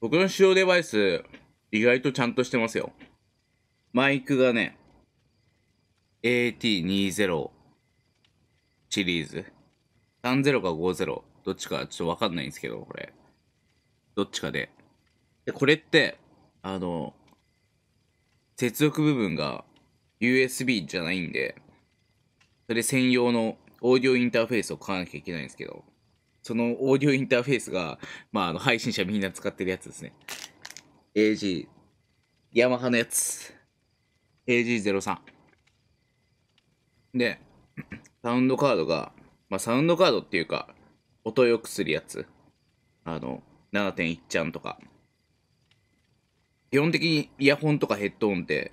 僕の使用デバイス、意外とちゃんとしてますよ。マイクがね、AT20 シリーズ。30か50。どっちかちょっとわかんないんですけど、これ。どっちかで。で、これって、あの、接続部分が USB じゃないんで、それ専用のオーディオインターフェースを買わなきゃいけないんですけど、そのオーディオインターフェースが、まあ、あの配信者みんな使ってるやつですね。AG、ヤマハのやつ。AG03。で、サウンドカードが、まあ、サウンドカードっていうか、音よくするやつ。あの、7.1ちゃんとか。基本的にイヤホンとかヘッドホンって、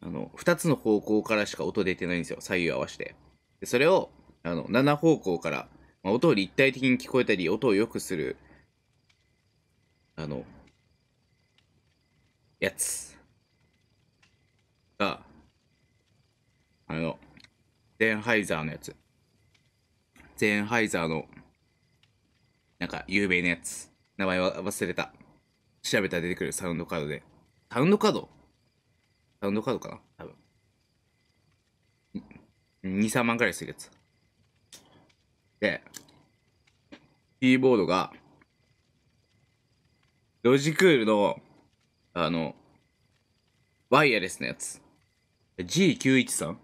あの、2つの方向からしか音出てないんですよ。左右合わせて。でそれを、あの、7方向からまあ、音を立体的に聞こえたり、音を良くする、あの、やつが、あの、ゼンハイザーのやつ。ゼンハイザーの、なんか有名なやつ。名前は忘れた。調べたら出てくるサウンドカードで。サウンドカードサウンドカードかな多分。2、3万くらいするやつ。、キーボードが、ロジクールの、あの、ワイヤレスのやつ。G913?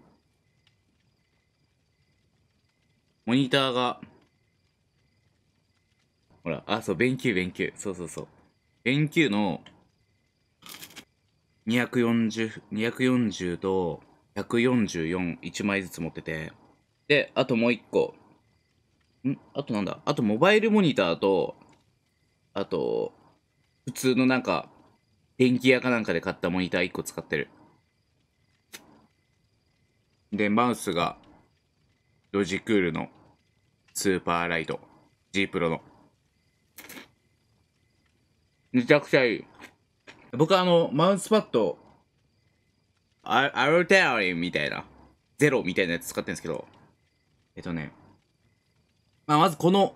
モニターが、ほら、あ、そう、勉強勉強。そうそうそう。勉強の240、240と144、1枚ずつ持ってて、で、あともう1個、んあとなんだあとモバイルモニターと、あと、普通のなんか、電気屋かなんかで買ったモニター1個使ってる。で、マウスが、ロジクールのスーパーライト。G プロの。めちゃくちゃいい。僕あの、マウスパッド、アルテアリンみたいな、ゼロみたいなやつ使ってるんですけど、えっとね、まあ、まずこの、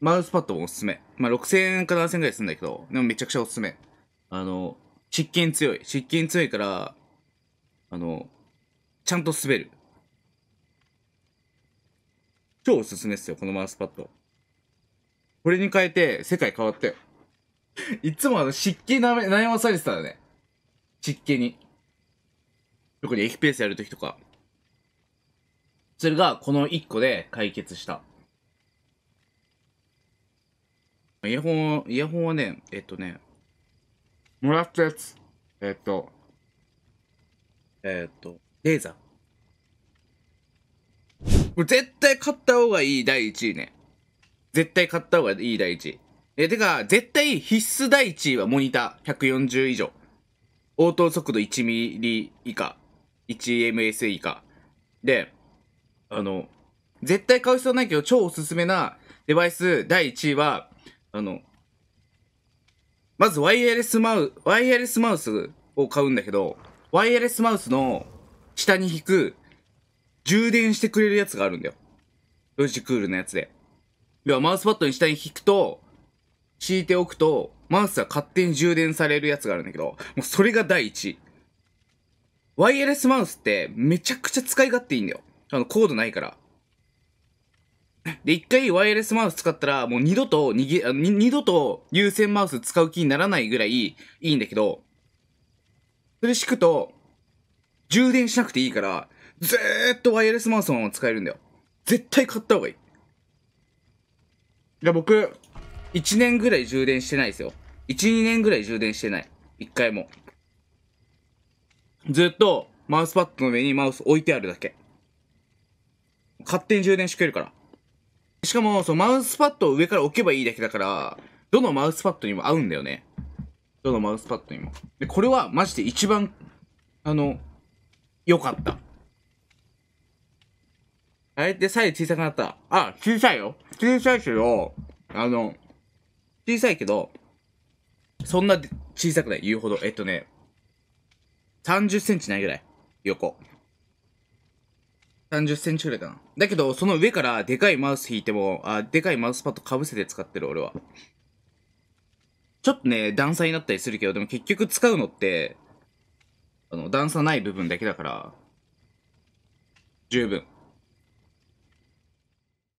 マウスパッドもおすすめ。まあ、6000円か7000円ぐらいするんだけど、でもめちゃくちゃおすすめ。あの、湿気に強い。湿気に強いから、あの、ちゃんと滑る。超おすすめですよ、このマウスパッド。これに変えて、世界変わったよ。いつもあの、湿気なめ、悩まされてたらね。湿気に。特にエ p ペースやるときとか。それが、この1個で解決した。イヤホン、イヤホンはね、えっとね、もらったやつ。えっと、えっと、レーザー。これ絶対買った方がいい第1位ね。絶対買った方がいい第1位。え、てか、絶対必須第1位はモニター140以上。応答速度1ミリ以下。1ms 以下。で、あの、絶対買う必要ないけど超おすすめなデバイス第1位は、あの、まずワイヤレスマウ、ワイヤレスマウスを買うんだけど、ワイヤレスマウスの下に引く充電してくれるやつがあるんだよ。ロジクールのやつで。要はマウスパッドに下に引くと、敷いておくと、マウスは勝手に充電されるやつがあるんだけど、もうそれが第一。ワイヤレスマウスってめちゃくちゃ使い勝手いいんだよ。あの、コードないから。で、一回ワイヤレスマウス使ったら、もう二度と逃げ、二度と有線マウス使う気にならないぐらいいいんだけど、それ敷くと、充電しなくていいから、ずーっとワイヤレスマウスのまま使えるんだよ。絶対買った方がいい。いや、僕、一年ぐらい充電してないですよ。一、二年ぐらい充電してない。一回も。ずっと、マウスパッドの上にマウス置いてあるだけ。勝手に充電してくれるから。しかも、そう、マウスパッドを上から置けばいいだけだから、どのマウスパッドにも合うんだよね。どのマウスパッドにも。で、これはマジで一番、あの、良かった。あれでさえ小さくなった。あ、小さいよ。小さいけど、あの、小さいけど、そんな小さくない。言うほど。えっとね、30センチないぐらい。横。30センチぐらいかな。だけど、その上からでかいマウス引いても、あ、でかいマウスパッド被せて使ってる俺は。ちょっとね、段差になったりするけど、でも結局使うのって、あの、段差ない部分だけだから、十分。